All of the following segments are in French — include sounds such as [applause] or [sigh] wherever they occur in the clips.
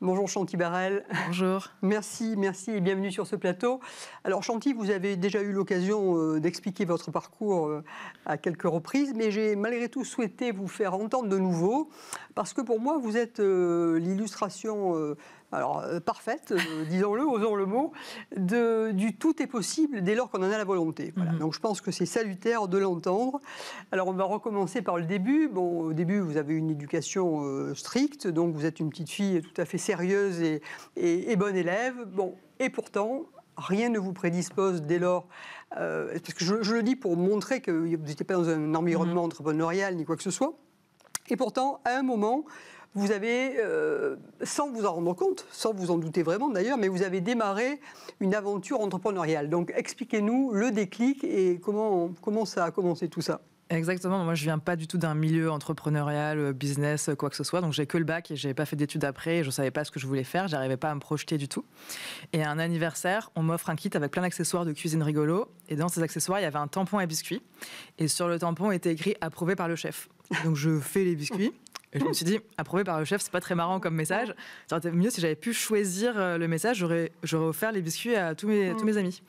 Bonjour Chanty Barrel. Bonjour. [laughs] Merci, merci et bienvenue sur ce plateau. Alors Chanty, vous avez déjà eu l'occasion euh, d'expliquer votre parcours euh, à quelques reprises, mais j'ai malgré tout souhaité vous faire entendre de nouveau, parce que pour moi, vous êtes euh, l'illustration alors euh, parfaite, euh, [laughs] disons-le, osons le mot, du tout est possible dès lors qu'on en a la volonté. Mhm. Donc je pense que c'est salutaire de l'entendre. Alors on va recommencer par le début. Bon, au début, vous avez une éducation euh, stricte, donc vous êtes une petite fille tout à fait sérieuse et, bonne élève. Bon, et pourtant, rien ne vous prédispose dès lors. parce que je, je, le dis pour montrer que vous n'étiez pas dans un environnement mhm. entrepreneurial ni quoi que ce soit. Et pourtant, à un moment, vous avez, euh, sans vous en rendre compte, sans vous en douter vraiment d'ailleurs, mais vous avez démarré une aventure entrepreneuriale. Donc expliquez-nous le déclic et comment, comment ça a commencé tout ça. Exactement. Moi, je viens pas du tout d'un milieu entrepreneurial, euh, business, euh, quoi que ce soit. Donc, j'ai que le bac et j'ai pas fait d'études après. Et je savais pas ce que je voulais faire. J'arrivais pas à me projeter du tout. Et à un anniversaire, on m'offre un kit avec plein d'accessoires de cuisine rigolo. Et dans ces accessoires, il y avait un tampon à biscuits. Et sur le tampon était écrit approuvé par le chef. Donc, je fais les biscuits. Et je me suis dit, approuvé par le chef, c'est pas très marrant comme message. Ça aurait été mieux si j'avais pu choisir euh, le message, j'aurais, offert les biscuits à tous mes, tous mm. mes amis.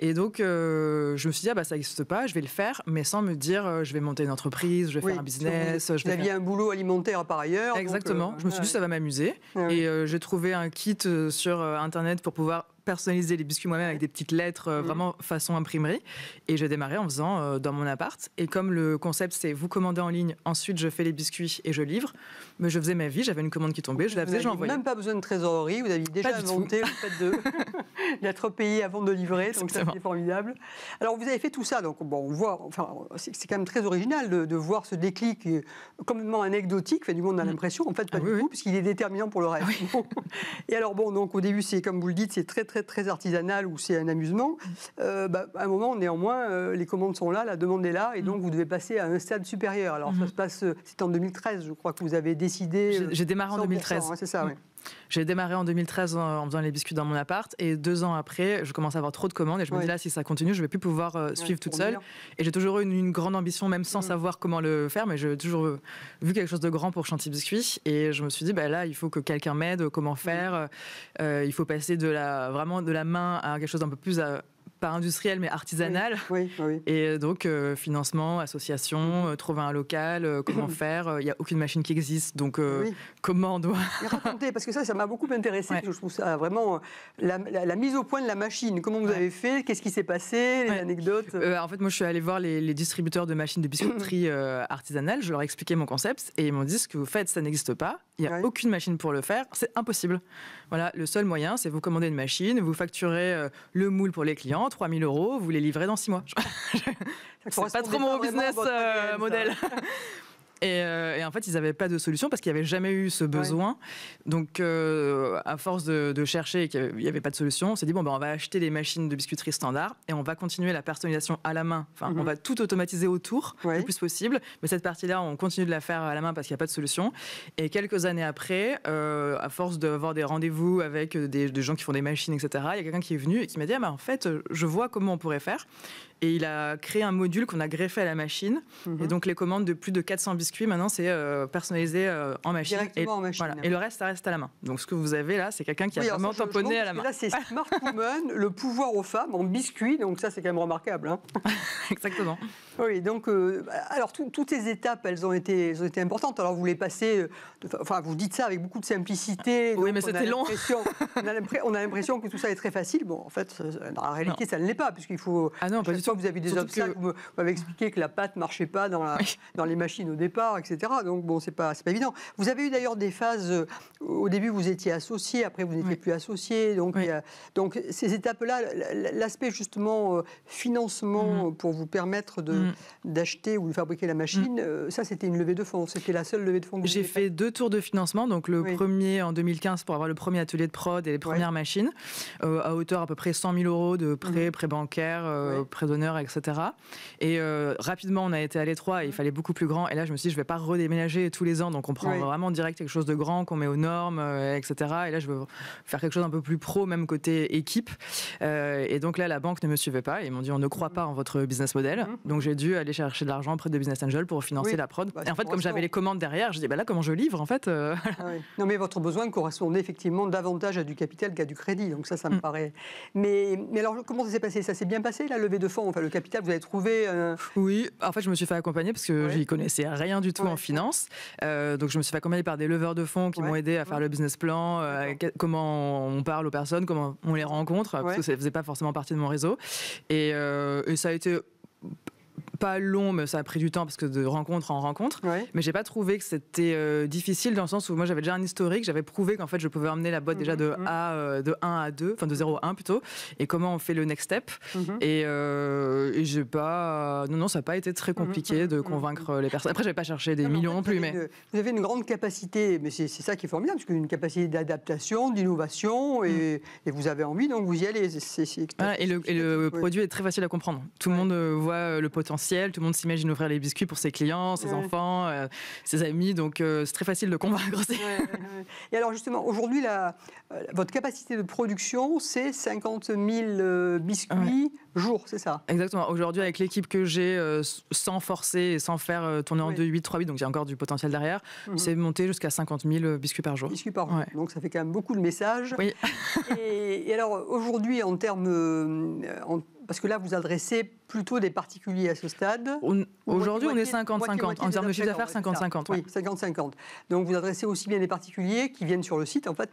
Et donc, euh, je me suis dit, ah bah, ça n'existe pas, je vais le faire, mais sans me dire, euh, je vais monter une entreprise, je vais faire un business. Vous aviez un boulot alimentaire par ailleurs. Exactement. je me suis dit, ça va m'amuser. et j'ai trouvé un kit sur Internet pour pouvoir personnaliser les biscuits moi-même avec des petites lettres, euh, mm. vraiment façon imprimerie. Et j'ai démarré en faisant euh, dans mon appart. Et comme le concept, c'est vous commandez en ligne, ensuite je fais les biscuits et je livre, mais je faisais ma vie, j'avais une commande qui tombait, je la faisais, j'envoyais. Vous même pas besoin de trésorerie, vous avez déjà inventé le fait de [laughs] d'être payé avant de livrer, donc ça c'était formidable. Alors vous avez fait tout ça, donc bon, on voit, enfin, c'est quand même très original de, voir ce déclic euh, complètement anecdotique, fait, du monde on a mm. l'impression, en fait pas ah du tout, puisqu'il est déterminant pour le reste. Ah [laughs] et alors bon, donc au début, c'est comme vous le dites, c'est très très très, artisanal ou c'est un amusement, euh, bah, à un moment, néanmoins, euh, les commandes sont là, la demande est là, et donc mm. vous devez passer à un stade supérieur. Alors ça mm. se passe, euh, c'est en 2013, je crois que vous avez décidé. J'ai démarré en 2013. Hein, c'est ça, oui. J'ai démarré en 2013 en, faisant les biscuits dans mon appart et deux ans après, je commence à avoir trop de commandes et je me dis là, si ça continue, je ne vais plus pouvoir euh, suivre toute seule. Et j'ai toujours eu une, grande ambition, même sans mm. savoir comment le faire, mais j'ai toujours euh, vu quelque chose de grand pour Chanty Biscuit et je me suis dit bah là, il faut que quelqu'un m'aide, comment mm. faire. Euh, il faut passer de la vraiment de la main à quelque chose d'un peu plus pas industriel mais artisanal Et euh, donc, euh, financement, association, euh, trouver un local, comment [clears throat] faire. Il n'y a aucune machine qui existe, donc comment on doit... raconter parce que ça, ça m'a beaucoup intéressé. Je trouve ça vraiment la, mise au point de la machine. Comment vous avez fait Qu'est-ce qui s'est passé Les anecdotes En fait, moi, je suis allée voir les, distributeurs de machines de biscuiterie [clears throat] artisanale. Je leur ai expliqué mon concept et ils m'ont dit ce que vous faites, ça n'existe pas. Il n'y a aucune machine pour le faire. C'est impossible. Voilà, le seul moyen, c'est vous commandez une machine, vous facturez le moule pour les clients 3 3000 euros, vous les livrez dans 6 mois. [laughs] c'est pas trop mon business euh, modèle. [laughs] Euh, et, en fait, ils n'avaient pas de solution parce qu'il n'y avait jamais eu ce besoin. Donc, euh, à force de, chercher et qu'il n'y avait pas de solution, on s'est dit bon, ben, on va acheter des machines de biscuiterie standard et on va continuer la personnalisation à la main. Enfin, on mhm. va tout automatiser autour le plus possible. Mais cette partie-là, on continue de la faire à la main parce qu'il n'y a pas de solution. Et quelques années après, euh, à force d'avoir des rendez-vous avec des, gens qui font des machines, etc., il y a quelqu'un qui est venu et qui m'a dit ah, ben, en fait, je vois comment on pourrait faire. Et il a créé un module qu'on a greffé à la machine. Mhm. Et donc, les commandes de plus de 400 biscuits maintenant, c'est euh, personnalisé euh, en machine. Directement et, en machine. Hein. Et le reste, ça reste à la main. Donc, ce que vous avez là, c'est quelqu'un qui a vraiment tamponné à la main. Là, c'est [laughs] Smart Woman, le pouvoir aux femmes en biscuits. Donc, ça, c'est quand même remarquable. Hein. [laughs] Exactement. Oui, donc, euh, bah, alors, toutes ces étapes, elles ont, été, été importantes. Alors, vous les passez, enfin, vous dites ça avec beaucoup de simplicité. Oui, mais c'était long. [laughs] on a l'impression que tout ça est très facile. Bon, en fait, la réalité, ça ne l'est pas, puisqu'il faut. Ah non, pas du Vous avez des obstacles. Que... Vous m'avez expliqué que la pâte ne marchait pas dans, dans les machines au départ etc. Donc bon, c'est pas, pas évident. Vous avez eu d'ailleurs des phases, euh, au début vous étiez associé, après vous n'étiez plus associé. Donc, donc ces étapes-là, l'aspect justement euh, financement mm-hmm. pour vous permettre mm-hmm. d'acheter ou de fabriquer la machine, mm. euh, ça c'était une levée de fonds, c'était la seule levée de fonds J'ai fait, deux tours de financement, donc le premier en 2015 pour avoir le premier atelier de prod et les premières machines, à hauteur à peu près 100 000 euros de prêts, mm-hmm. prêts bancaires, prêts d'honneur, etc. Et rapidement on a été à l'étroit il mm. fallait beaucoup plus grand. Et là je me suis je ne vais pas redéménager tous les ans, donc on prend vraiment direct quelque chose de grand qu'on met aux normes, euh, etc. Et là, je veux faire quelque chose un peu plus pro, même côté équipe. Euh, et donc là, la banque ne me suivait pas. Ils m'ont dit, on ne croit pas en votre business model. Mhm. Donc j'ai dû aller chercher de l'argent auprès de Business Angel pour financer la prod. Bah, et en fait, comme j'avais les commandes derrière, je dis, bah là, comment je livre, en fait euh, [laughs] ah Non, mais votre besoin correspondait effectivement davantage à du capital qu'à du crédit. Donc ça, ça me mm. paraît. Mais, mais alors, comment ça s'est passé Ça s'est bien passé, la levée de fonds Enfin, le capital, vous avez trouvé. Oui, en fait, je me suis fait accompagner parce que je j'y connaissais rien du tout en finance. Euh, donc je me suis fait accompagner par des leveurs de fonds qui m'ont aidé à faire le business plan, euh, comment on parle aux personnes, comment on les rencontre, parce que ça faisait pas forcément partie de mon réseau. et euh, ça a été pas long, mais ça a pris du temps parce que de rencontre en rencontre. Mais j'ai pas trouvé que c'était euh, difficile dans le sens où moi j'avais déjà un historique, j'avais prouvé qu'en fait je pouvais emmener la boîte déjà mhm. de mhm. A euh, de 1 à 2, enfin de 0 à 1 plutôt, et comment on fait le next step. Mhm. Et, euh, et j'ai pas, non non, ça n'a pas été très compliqué de convaincre les personnes. Après j'ai pas cherché des millions non plus, mais vous avez une grande capacité, mais c'est ça qui est formidable, parce qu'une capacité d'adaptation, d'innovation, mm. et, vous avez envie donc vous y allez. et le, produit est très facile à comprendre. Tout le monde voit le potentiel tout le monde s'imagine offrir les biscuits pour ses clients, ses enfants, euh, ses amis. Donc, euh, c'est très facile de convaincre Et alors, justement, aujourd'hui, la, euh, votre capacité de production, c'est 50 000 biscuits jour, c'est ça Exactement. Aujourd'hui, avec l'équipe que j'ai, sans forcer sans faire tourner en 2-8, 3-8, donc il encore du potentiel derrière, mhm. c'est monté jusqu'à 50 000 biscuits par jour. Biscuits par jour. Donc, ça fait quand même beaucoup de messages. Oui. et, alors, aujourd'hui, en termes. En parce que là, vous adressez plutôt des particuliers à ce stade. Aujourd'hui, on est 50-50. En termes de chiffre d'affaires, 50-50. Oui, 50-50. Donc, vous adressez aussi bien des particuliers qui viennent sur le site, en fait,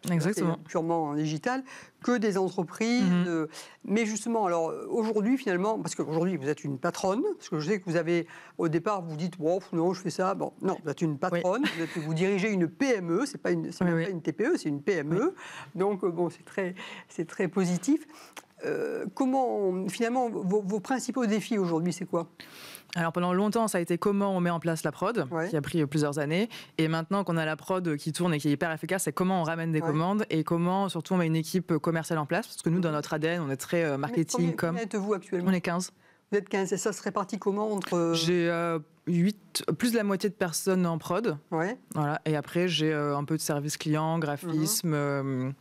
purement en digital, que des entreprises. Mhm. Euh, mais justement, alors, aujourd'hui, finalement, parce qu'aujourd'hui, vous êtes une patronne, parce que je sais que vous avez, au départ, vous dites, bon, non, je fais ça. Bon, non, vous êtes une patronne, vous, dirigez une PME, c'est pas, une, pas une TPE, c'est une PME. Donc, euh, bon, c'est très, très positif. Euh, comment, finalement, vos, principaux défis aujourd'hui, c'est quoi alors pendant longtemps, ça a été comment on met en place la prod, qui a pris plusieurs années. Et maintenant qu'on a la prod qui tourne et qui est hyper efficace, c'est comment on ramène des commandes et comment surtout on met une équipe commerciale en place. Parce que nous, dans mhm. notre ADN, on est très euh, marketing. Mais combien, êtes-vous actuellement On est 15. Vous êtes 15 et ça se répartit comment entre... Euh j'ai plus de la moitié de personnes en prod. Ouais. Voilà. Et après, j'ai un peu de service client, graphisme. Mhm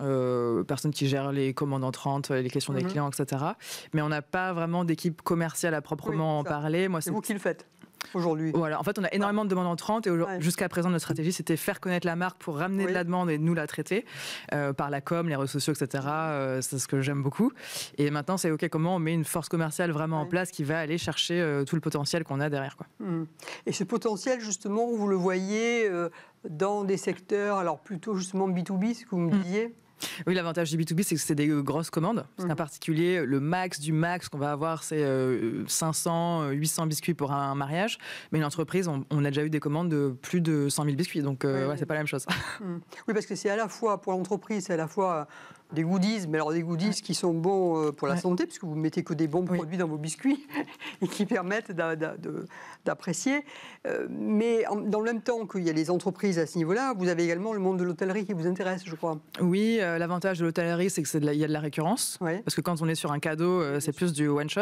euh, personnes qui gère les commandes en entrantes, euh, les questions des mhm. clients, etc. Mais on n'a pas vraiment d'équipe commerciale à proprement en parler. c'est vous qui le faites aujourd'hui. Voilà, en fait, on a énormément de demandes entrantes et jusqu'à présent, notre stratégie, c'était faire connaître la marque pour ramener de la demande et nous la traiter euh, par la com, les réseaux sociaux, etc. Euh, c'est ce que j'aime beaucoup. Et maintenant, c'est OK, comment on met une force commerciale vraiment en place qui va aller chercher tout le potentiel qu'on a derrière. Quoi. Mmh. Et ce potentiel, justement, vous le voyez dans des secteurs, alors plutôt justement B2B, ce que vous me mmh. disiez oui, l'avantage du B2B, c'est que c'est des euh, grosses commandes. En mmh. particulier, euh, le max du max qu'on va avoir, c'est 500, euh, 800 biscuits pour un mariage. Mais une entreprise, on, a déjà eu des commandes de plus de 100 000 biscuits. Donc, ouais, c'est pas la même chose. Mmh. Oui, parce que c'est à la fois pour l'entreprise, c'est à la fois des goodies, mais alors des goodies qui sont bons euh, pour la santé, puisque vous ne mettez que des bons produits dans vos biscuits [laughs] et qui permettent d'apprécier. Euh, mais dans le même temps qu'il y a les entreprises à ce niveau-là, vous avez également le monde de l'hôtellerie qui vous intéresse, je crois. Oui, euh, l'avantage de l'hôtellerie, c'est qu'il y a de la récurrence. Parce que quand on est sur un cadeau, c'est plus du one-shot.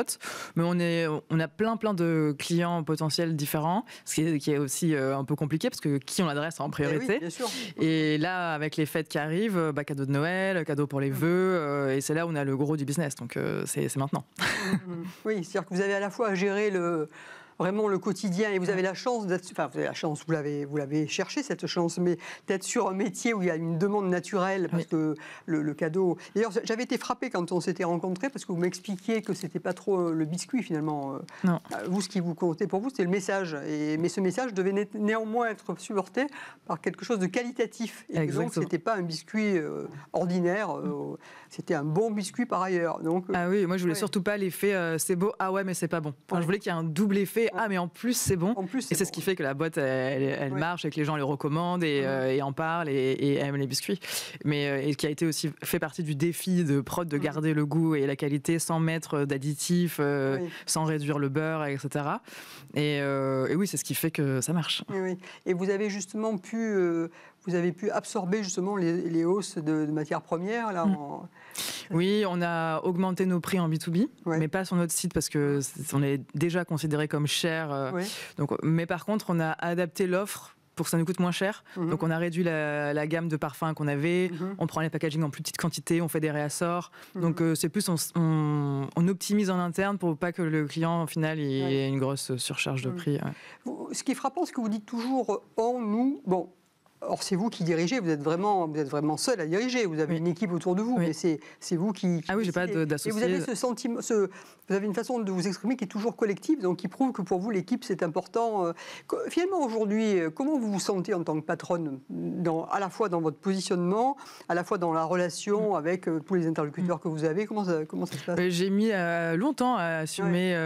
Mais on, est, on a plein, plein de clients potentiels différents, ce qui est, qui est aussi un peu compliqué, parce que qui on adresse en eh priorité. Et, là, avec les fêtes qui arrivent, bah, cadeau de Noël, cadeau pour pour les mm. vœux, euh, et c'est là où on a le gros du business, donc euh, c'est maintenant. Mm, mm. oui, c'est-à-dire que vous avez à la fois à gérer le, vraiment le quotidien et vous avez la chance d'être, enfin vous avez la chance, vous l'avez, vous l'avez cherché cette chance, mais d'être sur un métier où il y a une demande naturelle parce que le, cadeau. D'ailleurs, j'avais été frappé quand on s'était rencontrés parce que vous m'expliquiez que c'était pas trop euh, le biscuit finalement. Euh. Non. Euh, vous, ce qui vous comptait pour vous, c'était le message. Et, mais ce message devait néanmoins être supporté par quelque chose de qualitatif. Et Exactement. donc, c'était pas un biscuit ordinaire. Mm. c'était un bon biscuit par ailleurs. Donc. Ah oui, moi je voulais surtout pas l'effet c'est beau, ah ouais mais c'est pas bon. Je voulais qu'il y ait un double effet ah mais en plus c'est bon. En plus, et c'est ce qui fait que la boîte elle, marche et que les gens les recommandent et, euh, en parlent et, aiment les biscuits. Mais euh, et qui a été aussi fait partie du défi de prod de mm. garder le goût et la qualité sans mettre euh, d'additifs, sans réduire le beurre, etc. Et, et oui, c'est ce qui fait que ça marche. et vous avez justement pu vous avez pu absorber justement les, hausses de, matières premières là, mm. Oui, on a augmenté nos prix en B2B, mais pas sur notre site parce que on est déjà considéré comme cher. Euh, donc, mais par contre, on a adapté l'offre pour que ça nous coûte moins cher. Mm-hmm. Donc on a réduit la, gamme de parfums qu'on avait, mm-hmm. on prend les packaging en plus petite quantité, on fait des réassorts. Mm-hmm. Donc euh, c'est plus on, optimise en interne pour pas que le client au final ait une grosse surcharge de mm. prix. Ce qui est frappant, c'est que vous dites toujours en nous. Bon, Or, c'est vous qui dirigez, vous êtes vraiment, vous êtes vraiment seul à diriger. Vous avez une équipe autour de vous, mais c'est, vous qui, Ah oui, j'ai pas d'associé. vous avez ce sentiment, ce, vous avez une façon de vous exprimer qui est toujours collective, donc qui prouve que pour vous l'équipe c'est important. Euh, finalement, aujourd'hui, euh, comment vous vous sentez en tant que patronne, dans, à la fois dans votre positionnement, à la fois dans la relation mm. avec euh, tous les interlocuteurs mm. que vous avez Comment ça, comment ça se passe ben, J'ai mis longtemps à assumer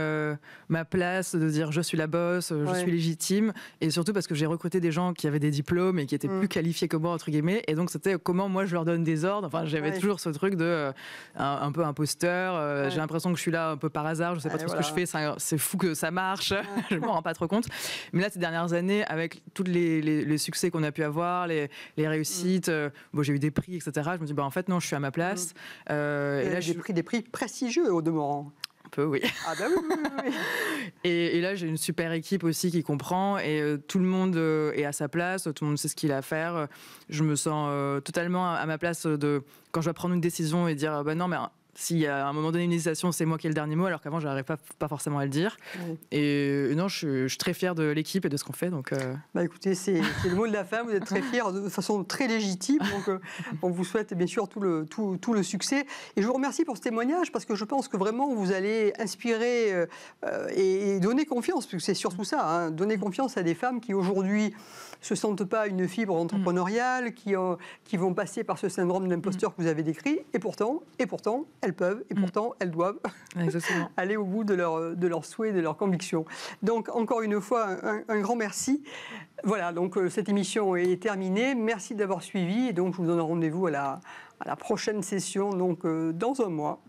ma place, de dire je suis la bosse, je suis légitime, et surtout parce que j'ai recruté des gens qui avaient des diplômes et qui étaient mm. plus qualifié que moi, entre guillemets. Et donc, c'était comment moi je leur donne des ordres. Enfin, j'avais toujours ce truc de euh, un, peu imposteur. Euh, j'ai l'impression que je suis là un peu par hasard. Je sais pas trop ce que je fais. C'est fou que ça marche. [laughs] je m'en rends pas trop compte. Mais là, ces dernières années, avec tous les, succès qu'on a pu avoir, les, réussites, mm. euh, bon, j'ai eu des prix, etc. Je me dis, bah, en fait, non, je suis à ma place. Mm. et, et là, j'ai pris des prix prestigieux au demeurant. Un peu, oui. Ah, bah oui, oui, [laughs] et, et, là, j'ai une super équipe aussi qui comprend et euh, tout le monde euh, est à sa place, tout le monde sait ce qu'il a à faire. Je me sens euh, totalement à, ma place de quand je vais prendre une décision et dire bah non, mais s'il y a un moment donné une hésitation, c'est moi qui ai le dernier mot, alors qu'avant, je n'arrivais pas, pas forcément à le dire. Et euh, non, je, suis très fière de l'équipe et de ce qu'on fait. Donc, euh. bah écoutez, c'est le mot de la femme, vous êtes très fière de façon très légitime. Donc, euh, on vous souhaite bien sûr tout le, tout, le succès. Et je vous remercie pour ce témoignage, parce que je pense que vraiment, vous allez inspirer et, donner confiance, parce que c'est surtout ça, hein, donner confiance à des femmes qui aujourd'hui se sentent pas une fibre mm. entrepreneuriale, qui, ont, qui vont passer par ce syndrome d'imposteur mm. que vous avez décrit. Et pourtant, et pourtant, elles peuvent, et mm. pourtant, elles doivent [laughs] aller au bout de leurs de leur souhaits, de leurs convictions. Donc, encore une fois, un, grand merci. Voilà, donc euh, cette émission est terminée. Merci d'avoir suivi. Et donc, je vous donne rendez-vous à la, à la prochaine session, donc euh, dans un mois.